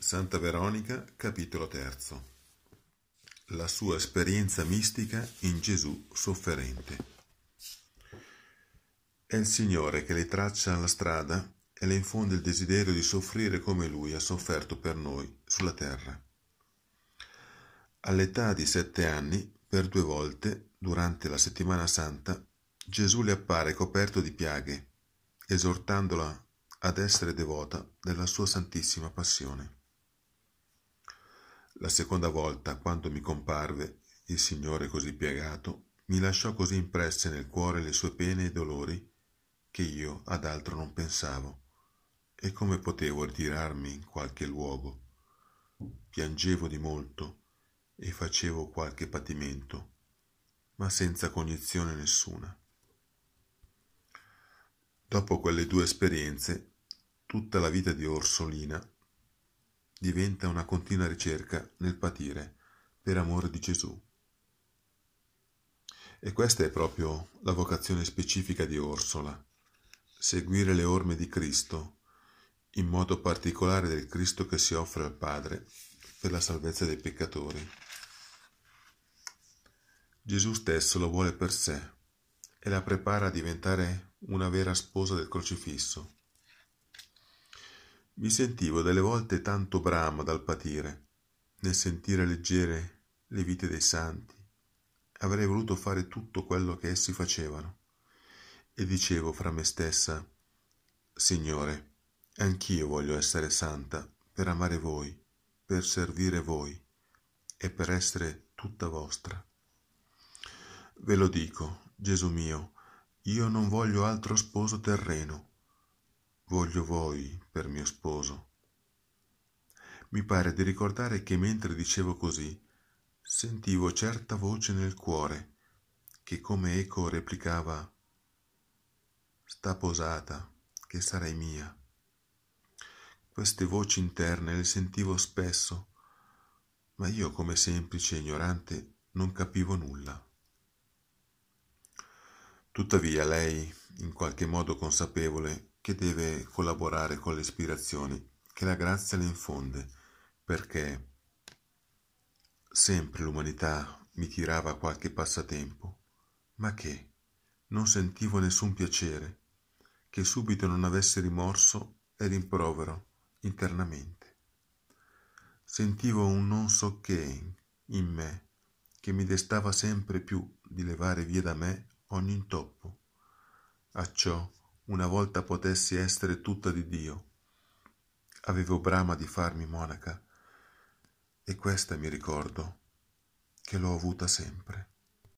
Santa Veronica, capitolo 3. La sua esperienza mistica in Gesù sofferente. È il Signore che le traccia la strada e le infonde il desiderio di soffrire come Lui ha sofferto per noi sulla terra. All'età di sette anni, per due volte, durante la settimana santa, Gesù le appare coperto di piaghe, esortandola ad essere devota della sua santissima passione. La seconda volta, quando mi comparve il Signore così piegato, mi lasciò così impresse nel cuore le sue pene e dolori, che io ad altro non pensavo. E come potevo ritirarmi in qualche luogo? Piangevo di molto e facevo qualche patimento, ma senza cognizione nessuna. Dopo quelle due esperienze, tutta la vita di Orsolina diventa una continua ricerca nel patire per amore di Gesù. E questa è proprio la vocazione specifica di Orsola, seguire le orme di Cristo, in modo particolare del Cristo che si offre al Padre per la salvezza dei peccatori. Gesù stesso lo vuole per sé e la prepara a diventare una vera sposa del crocifisso mi sentivo delle volte tanto bramo dal patire, nel sentire leggere le vite dei santi. Avrei voluto fare tutto quello che essi facevano. E dicevo fra me stessa, Signore, anch'io voglio essere santa per amare voi, per servire voi e per essere tutta vostra. Ve lo dico, Gesù mio, io non voglio altro sposo terreno Voglio voi per mio sposo. Mi pare di ricordare che mentre dicevo così, sentivo certa voce nel cuore che come eco replicava Sta posata, che sarai mia. Queste voci interne le sentivo spesso, ma io come semplice e ignorante non capivo nulla. Tuttavia lei, in qualche modo consapevole, che deve collaborare con le ispirazioni che la grazia le infonde, perché sempre l'umanità mi tirava qualche passatempo, ma che non sentivo nessun piacere, che subito non avesse rimorso e rimprovero internamente. Sentivo un non so che in me che mi destava sempre più di levare via da me ogni intoppo. A ciò una volta potessi essere tutta di Dio. Avevo brama di farmi monaca, e questa mi ricordo che l'ho avuta sempre.